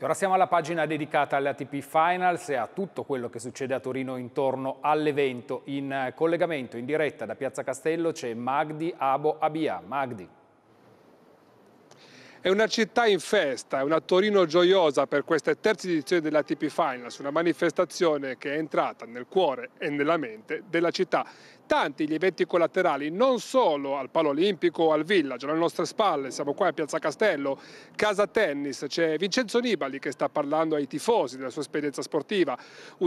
E ora siamo alla pagina dedicata alle ATP Finals e a tutto quello che succede a Torino intorno all'evento. In collegamento, in diretta da Piazza Castello, c'è Magdi Abo Abia. Magdi. È una città in festa, è una Torino gioiosa per questa terza edizione della TP Finals, una manifestazione che è entrata nel cuore e nella mente della città. Tanti gli eventi collaterali, non solo al Palo Olimpico o al Village, alle nostre spalle, siamo qua a Piazza Castello, Casa Tennis, c'è Vincenzo Nibali che sta parlando ai tifosi della sua esperienza sportiva.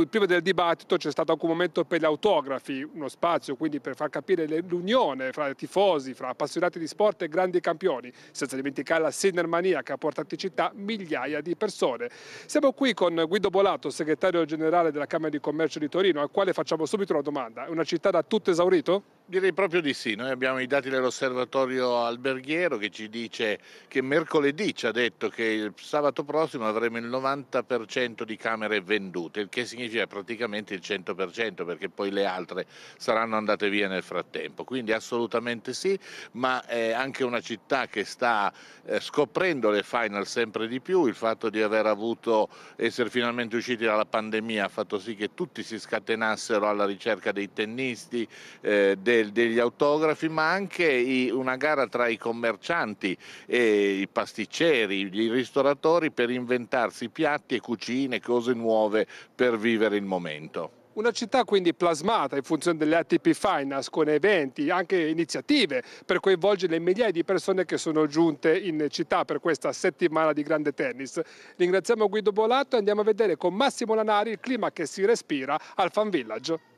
Prima del dibattito c'è stato anche un momento per gli autografi, uno spazio quindi per far capire l'unione fra tifosi, fra appassionati di sport e grandi campioni, senza dimenticare la sinnermania che ha portato in città migliaia di persone. Siamo qui con Guido Bolato, segretario generale della Camera di Commercio di Torino, al quale facciamo subito una domanda. È una città da tutto esaurito? Direi proprio di sì, noi abbiamo i dati dell'osservatorio alberghiero che ci dice che mercoledì ci ha detto che il sabato prossimo avremo il 90% di camere vendute, il che significa praticamente il 100% perché poi le altre saranno andate via nel frattempo, quindi assolutamente sì, ma è eh, anche una città che sta eh, scoprendo le final sempre di più, il fatto di aver avuto, essere finalmente usciti dalla pandemia ha fatto sì che tutti si scatenassero alla ricerca dei tennisti, eh, dei del, degli autografi, ma anche i, una gara tra i commercianti, i pasticceri, i ristoratori per inventarsi piatti e cucine, cose nuove per vivere il momento. Una città quindi plasmata in funzione delle ATP Finance con eventi, anche iniziative per coinvolgere le migliaia di persone che sono giunte in città per questa settimana di grande tennis. Ringraziamo Guido Bolato e andiamo a vedere con Massimo Lanari il clima che si respira al Fan Village.